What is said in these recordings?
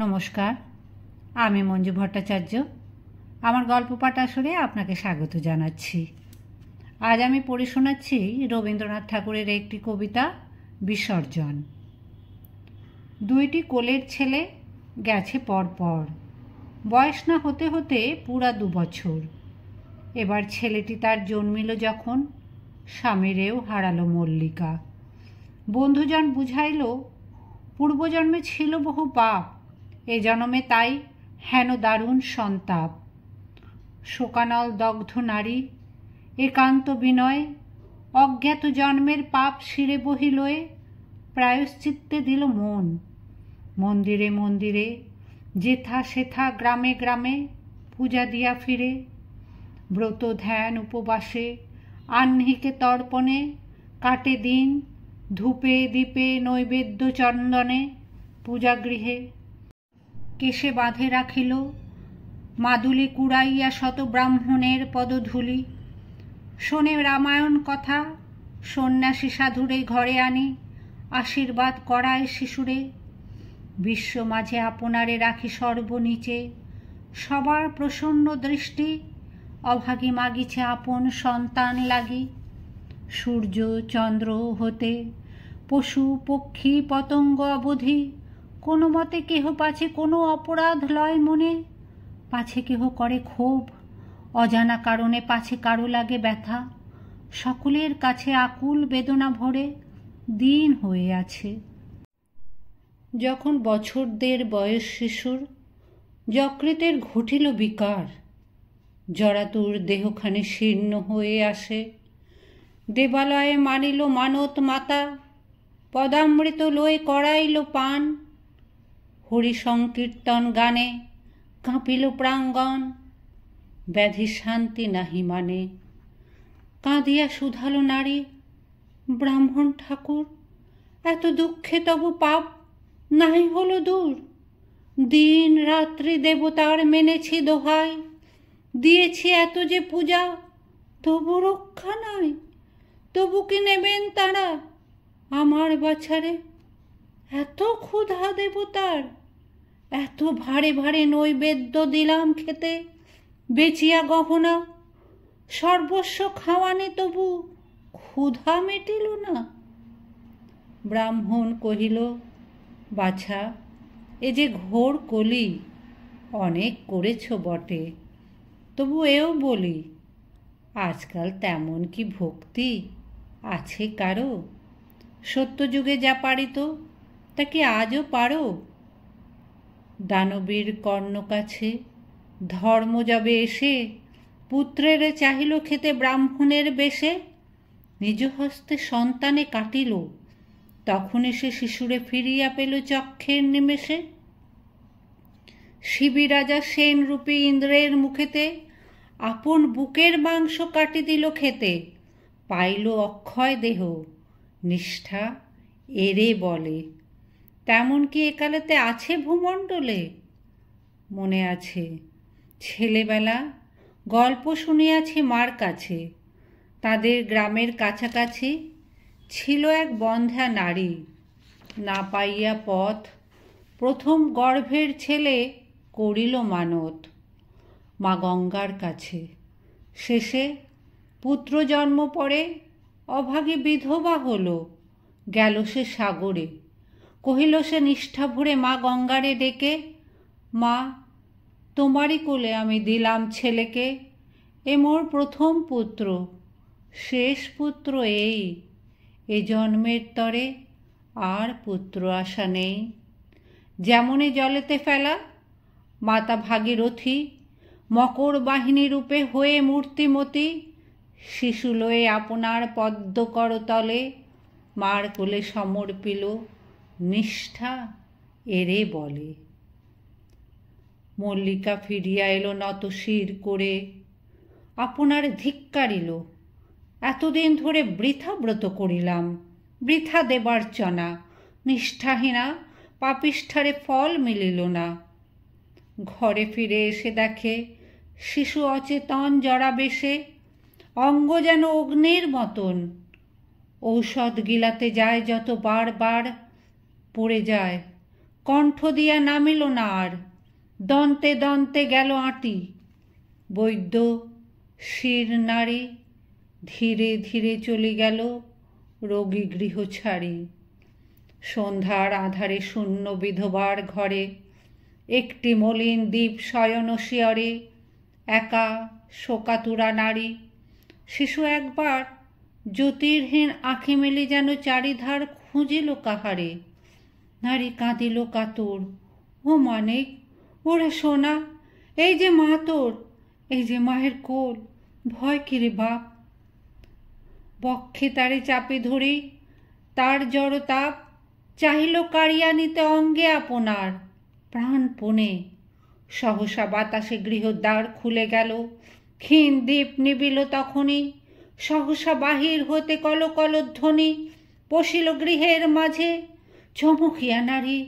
নমস্কার আমি মঞ্জু ভট্টাচার্য আমার গল্প পাঠ আসরে আপনাকে স্বাগত জানাচ্ছি আজ আমি পড়ে শোনাচ্ছি রবীন্দ্রনাথ ঠাকুরের একটি কবিতা বিসর্জন দুইটি কোলের ছেলে গেছে পরপর বয়স না হতে হতে পুরা দুবছর এবার ছেলেটি তার জন্মিল যখন স্বামীরেও হারালো মল্লিকা বন্ধুজন বুঝাইল পূর্বজন্মে ছিল বহু পাপ এ জনমে তাই হেন দারুণ সন্তাপ শোকানল দগ্ধ নারী একান্ত বিনয় অজ্ঞাত জন্মের পাপ শিরে বহিলয়ে প্রায়শ্চিত্তে দিল মন মন্দিরে মন্দিরে যেথা সেথা গ্রামে গ্রামে পূজা দিয়া ফিরে ব্রত ধ্যান উপবাসে আহ্নিকে তর্পণে কাটে দিন ধূপে দীপে নৈবেদ্য চন্দনে পূজাগৃহে কেশে বাঁধে রাখিল মাদুলে কুড়াইয়া শত ব্রাহ্মণের পদধূলি শোনে রামায়ণ কথা সন্ন্যাসী সাধুরে ঘরে আনে আশীর্বাদ করায় শিশুরে বিশ্ব মাঝে আপনারে রাখি সর্বনীচে সবার প্রসন্ন দৃষ্টি অভাগী মাগিছে আপন সন্তান লাগি সূর্য চন্দ্র হতে পশু পক্ষী পতঙ্গ অবধি কোনো মতে কেহ পাছে কোনো অপরাধ লয় মনে পাছে কেহ করে ক্ষোভ অজানা কারণে পাছে কারো লাগে ব্যথা সকলের কাছে আকুল বেদনা ভরে দিন হয়ে আছে যখন বছরদের বয়স শিশুর যকৃতের ঘটিল বিকার জরাতুর দেহখানে শীর্ণ হয়ে আসে দেবালয়ে মানিল মানত মাতা পদামৃত লয়ে করাইল পান হরি সংকীর্তন গানে কাঁপিল প্রাঙ্গণ ব্যাধি শান্তি নাহি মানে কাঁদিয়া শুধালো নারী ব্রাহ্মণ ঠাকুর এত দুঃখে তব পাপ নাই হলো দূর দিন রাত্রি দেবতার মেনেছি দোহাই দিয়েছি এত যে পূজা তবু রক্ষা নাই তবু কি নেবেন তারা আমার বাছারে এত ক্ষুধা দেবতার এত ভারে ভারে নৈবেদ্য দিলাম খেতে বেচিয়া গহনা সর্বস্ব খাওয়ানে তবু ক্ষুধা মেটিল না ব্রাহ্মণ কহিল বাছা এ যে ঘোর কলি অনেক করেছ বটে তবু এও বলি আজকাল তেমন কি ভক্তি আছে কারো সত্যযুগে যা পারিত তা কি আজও পারো দানবের কর্ণ কাছে ধর্ম যাবে এসে পুত্রের চাহিল খেতে ব্রাহ্মণের বেশে নিজ হস্তে সন্তানে কাটিল তখন এসে শিশুরে ফিরিয়া পেল চক্ষের নিমেষে শিবিরাজা সেন রূপী ইন্দ্রের মুখেতে আপন বুকের মাংস কাটি দিল খেতে পাইল অক্ষয় দেহ নিষ্ঠা এরে বলে তেমন কি একালেতে আছে ভূমণ্ডলে মনে আছে ছেলেবেলা গল্প শুনিয়াছি মার কাছে তাদের গ্রামের কাছাকাছি ছিল এক বন্ধা নারী না পাইয়া পথ প্রথম গর্ভের ছেলে করিল মানত মা গঙ্গার কাছে শেষে পুত্র জন্ম পরে অভাগে বিধবা হল গেল সে সাগরে কহিল সে নিষ্ঠা ভরে মা গঙ্গারে ডেকে মা তোমারই কোলে আমি দিলাম ছেলেকে এ মোর প্রথম পুত্র শেষ পুত্র এই এ জন্মের তরে আর পুত্র আশা নেই যেমনই জলেতে ফেলা মাতা ভাগীরথী মকর বাহিনী রূপে হয়ে মূর্তিমতি শিশু লয়ে আপনার করতলে মার কোলে সমর্পিল নিষ্ঠা এরে বলে মল্লিকা ফিরিয়া এলো নত শির করে আপনার ধিক্কারিল এতদিন ধরে বৃথা ব্রত করিলাম বৃথা দেবার চনা নিষ্ঠাহীনা পাপিষ্ঠারে ফল মিলিল না ঘরে ফিরে এসে দেখে শিশু অচেতন জরাবেশে অঙ্গ যেন অগ্নির মতন ঔষধ গিলাতে যায় যত বারবার পড়ে যায় কণ্ঠ দিয়া নামিল না আর দন্তে দন্তে গেল আঁটি বৈদ্য শির নাড়ে ধীরে ধীরে চলে গেল রোগী গৃহ ছাড়ি সন্ধ্যার আধারে শূন্য বিধবার ঘরে একটি মলিন দ্বীপ শয়ন শিয়রে একা শোকাতুরা নারী শিশু একবার জ্যোতির্হীন আঁখে মেলে যেন চারিধার খুঁজিল কাহারে নারী কাঁদিল কাতর ও মানে ওরে সোনা এই যে মা তোর এই যে মায়ের কোল ভয় কিরে বাপ বক্ষে তারে চাপে ধরে তার জড়তাপ চাহিল কারিয়া নিতে অঙ্গে আপনার প্রাণপণে সহসা বাতাসে গৃহদ্বার খুলে গেল ক্ষীণ দ্বীপ নিবিল তখনই সহসা বাহির হতে কল ধ্বনি পশিল গৃহের মাঝে চমকিয়া নারী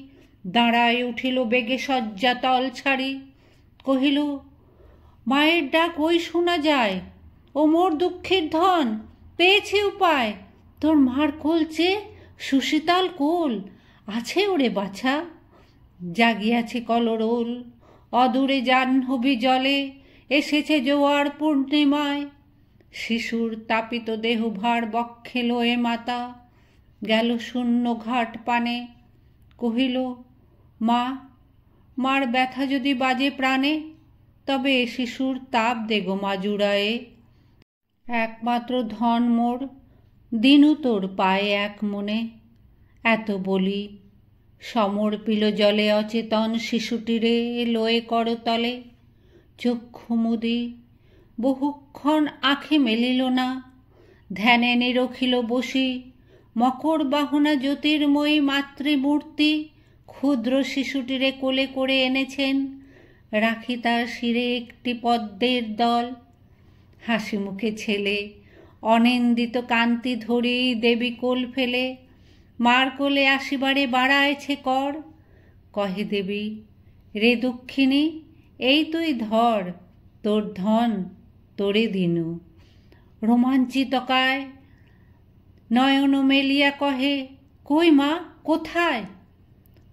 দাঁড়ায় উঠিল বেগে শয্যা তল ছাড়ি কহিল মায়ের ডাক ওই শোনা যায় ও মোর দুঃখের ধন পেয়েছে উপায় তোর মার কোলছে সুশীতাল কোল আছে ওরে বাছা জাগিয়াছে কলরোল অদূরে জাহ্নবি জলে এসেছে জোয়ার পূর্ণিমায় শিশুর তাপিত দেহ ভার বক্ষে লোয়ে মাতা গেল শূন্য ঘাট পানে কহিল মা মার ব্যথা যদি বাজে প্রাণে তবে এ শিশুর তাপ দেগো মা জুড়ায়ে একমাত্র ধন মোর দিনু তোর পায়ে এক মনে এত বলি পিল জলে অচেতন শিশুটিরে লয়ে করতলে চক্ষু মুদি বহুক্ষণ আখে মেলিল না ধ্যানে নিরখিল বসি মকর বাহনা জ্যোতির্ময়ী মাতৃমূর্তি ক্ষুদ্র শিশুটিরে কোলে করে এনেছেন রাখি তার শিরে একটি পদ্মের দল হাসি মুখে ছেলে অনিন্দিত কান্তি ধরেই দেবী কোল ফেলে মার কোলে আসিবারে বাড়ায়ছে কর কহে দেবী রে দুঃখিনী এই তুই ধর তোর ধন তোরে দিনু রোমাঞ্চিতকায় নয়ন মেলিয়া কহে কই মা কোথায়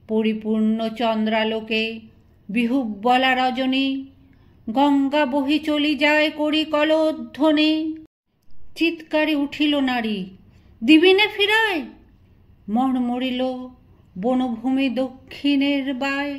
পরিপূর্ণ চন্দ্রালোকে বিহুবলা রজনী গঙ্গা বহি চলি যায় করি কলধ্বনি চিৎকারে উঠিল নারী দিবিনে ফিরায় মর্মরিল বনভূমি দক্ষিণের বায়